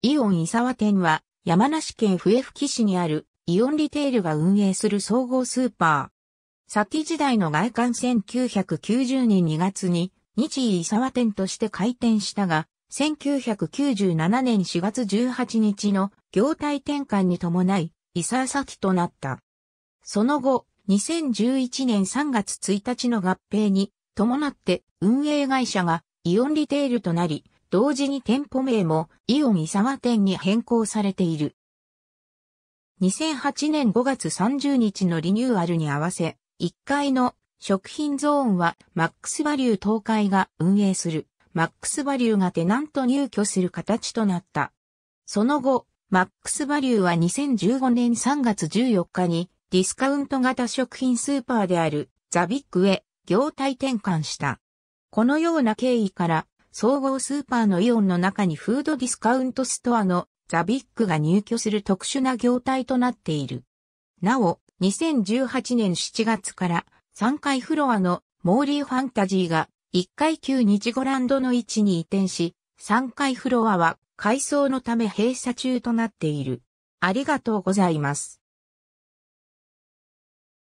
イオン伊沢店は山梨県笛吹市にあるイオンリテールが運営する総合スーパー。サティ時代の外観1990年2月に日伊伊沢店として開店したが、1997年4月18日の業態転換に伴い、伊沢先となった。その後、2011年3月1日の合併に伴って運営会社がイオンリテールとなり、同時に店舗名もイオン伊沢店に変更されている。2008年5月30日のリニューアルに合わせ、1階の食品ゾーンはマックスバリュー東海が運営するマックスバリューがテナント入居する形となった。その後、マックスバリューは2015年3月14日にディスカウント型食品スーパーであるザビッグへ業態転換した。このような経緯から総合スーパーのイオンの中にフードディスカウントストアのザビックが入居する特殊な業態となっている。なお、2018年7月から3階フロアのモーリーファンタジーが1階級日ゴランドの位置に移転し、3階フロアは改装のため閉鎖中となっている。ありがとうございます。